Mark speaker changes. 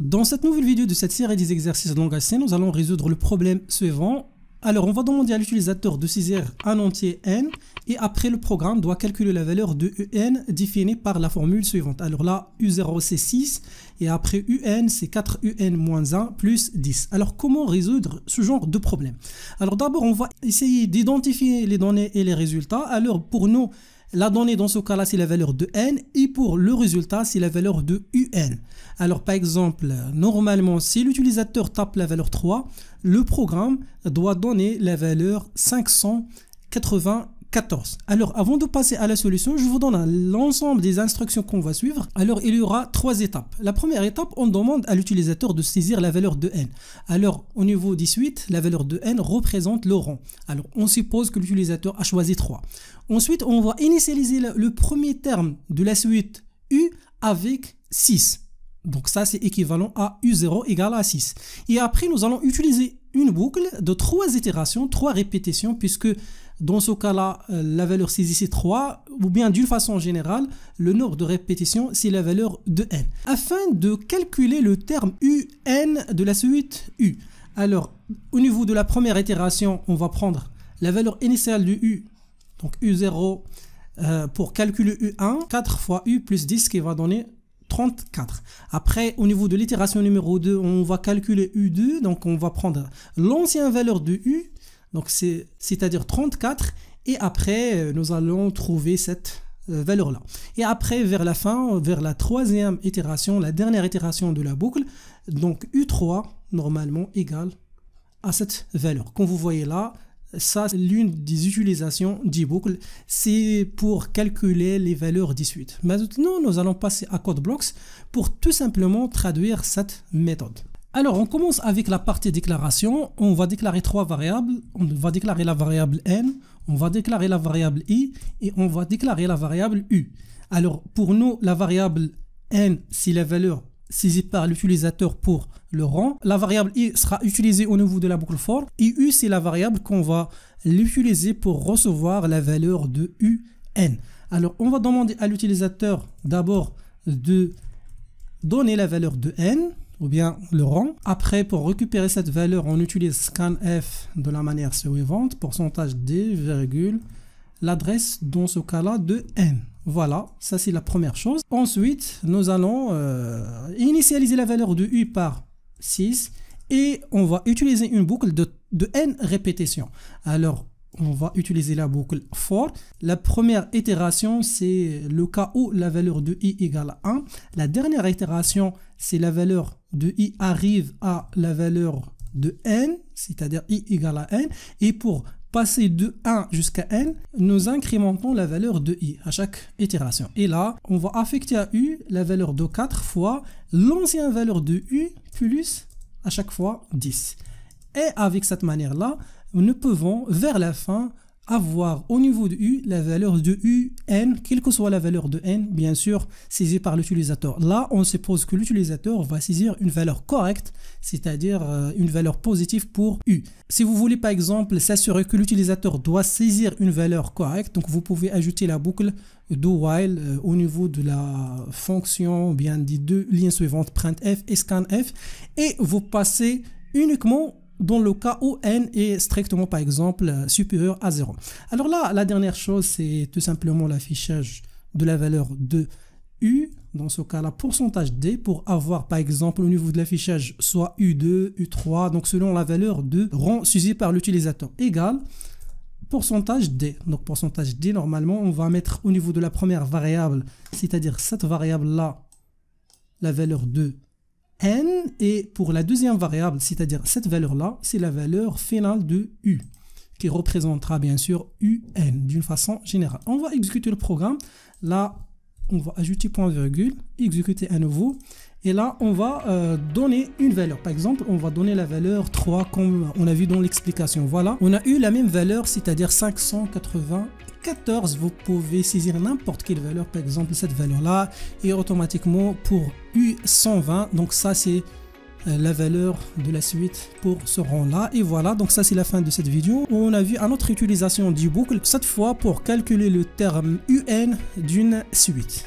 Speaker 1: Dans cette nouvelle vidéo de cette série des exercices de nous allons résoudre le problème suivant. Alors, on va demander à l'utilisateur de saisir un entier n et après le programme doit calculer la valeur de un e définie par la formule suivante. Alors là, u0 c'est 6 et après un c'est 4un-1 plus 10. Alors, comment résoudre ce genre de problème Alors d'abord, on va essayer d'identifier les données et les résultats. Alors, pour nous la donnée dans ce cas-là, c'est la valeur de n et pour le résultat, c'est la valeur de un. Alors par exemple, normalement, si l'utilisateur tape la valeur 3, le programme doit donner la valeur 580 14. Alors, avant de passer à la solution, je vous donne l'ensemble des instructions qu'on va suivre. Alors, il y aura trois étapes. La première étape, on demande à l'utilisateur de saisir la valeur de n. Alors, au niveau 18, la valeur de n représente le rang. Alors, on suppose que l'utilisateur a choisi 3. Ensuite, on va initialiser le premier terme de la suite U avec 6. Donc ça, c'est équivalent à U0 égale à 6. Et après, nous allons utiliser une boucle de trois itérations, trois répétitions, puisque dans ce cas-là, euh, la valeur saisie c'est 3, ou bien d'une façon générale, le nombre de répétitions, c'est la valeur de n. Afin de calculer le terme un de la suite u. Alors, au niveau de la première itération, on va prendre la valeur initiale du u, donc u0, euh, pour calculer u1, 4 fois u plus 10, qui va donner 34. Après, au niveau de l'itération numéro 2, on va calculer U2, donc on va prendre l'ancienne valeur de U, donc c'est-à-dire 34, et après, euh, nous allons trouver cette euh, valeur-là. Et après, vers la fin, vers la troisième itération, la dernière itération de la boucle, donc U3, normalement, égale à cette valeur. Comme vous voyez là, ça, c'est l'une des utilisations du boucle c'est pour calculer les valeurs des suites. Maintenant, nous allons passer à blocks pour tout simplement traduire cette méthode. Alors, on commence avec la partie déclaration. On va déclarer trois variables. On va déclarer la variable n, on va déclarer la variable i et on va déclarer la variable u. Alors, pour nous, la variable n, c'est la valeur Saisie par l'utilisateur pour le rang. La variable i sera utilisée au niveau de la boucle for. Et u, c'est la variable qu'on va l'utiliser pour recevoir la valeur de un. Alors, on va demander à l'utilisateur d'abord de donner la valeur de n ou bien le rang. Après, pour récupérer cette valeur, on utilise scanf de la manière suivante, pourcentage d, l'adresse dans ce cas-là de n. Voilà, ça c'est la première chose. Ensuite, nous allons euh, initialiser la valeur de U par 6 et on va utiliser une boucle de, n répétitions. Alors, on va utiliser la boucle for. La première itération, c'est le cas où la valeur de i égale à 1. La dernière itération, c'est la valeur de i arrive à la valeur de n, c'est-à-dire i égale à n. Et pour passer de 1 jusqu'à n, nous incrémentons la valeur de i à chaque itération. Et là, on va affecter à u la valeur de 4 fois l'ancienne valeur de u plus à chaque fois 10. Et avec cette manière-là, nous pouvons vers la fin avoir au niveau de U la valeur de U, n, quelle que soit la valeur de n, bien sûr, saisie par l'utilisateur. Là, on suppose que l'utilisateur va saisir une valeur correcte, c'est-à-dire euh, une valeur positive pour U. Si vous voulez, par exemple, s'assurer que l'utilisateur doit saisir une valeur correcte, donc vous pouvez ajouter la boucle do while euh, au niveau de la fonction, bien dit deux lignes suivantes printf et scanf, et vous passez uniquement dans le cas où n est strictement, par exemple, supérieur à 0. Alors là, la dernière chose, c'est tout simplement l'affichage de la valeur de U, dans ce cas-là, pourcentage D, pour avoir, par exemple, au niveau de l'affichage, soit U2, U3, donc selon la valeur de rang suivi par l'utilisateur, égale pourcentage D. Donc pourcentage D, normalement, on va mettre au niveau de la première variable, c'est-à-dire cette variable-là, la valeur de n et pour la deuxième variable, c'est-à-dire cette valeur-là, c'est la valeur finale de u qui représentera bien sûr un d'une façon générale. On va exécuter le programme. là, on va ajouter point virgule, exécuter à nouveau. Et là, on va euh, donner une valeur. Par exemple, on va donner la valeur 3 comme on a vu dans l'explication. Voilà, on a eu la même valeur, c'est-à-dire 594. Vous pouvez saisir n'importe quelle valeur, par exemple cette valeur-là. Et automatiquement, pour U120, donc ça c'est euh, la valeur de la suite pour ce rang là et voilà donc ça c'est la fin de cette vidéo on a vu un autre utilisation du boucle cette fois pour calculer le terme un d'une suite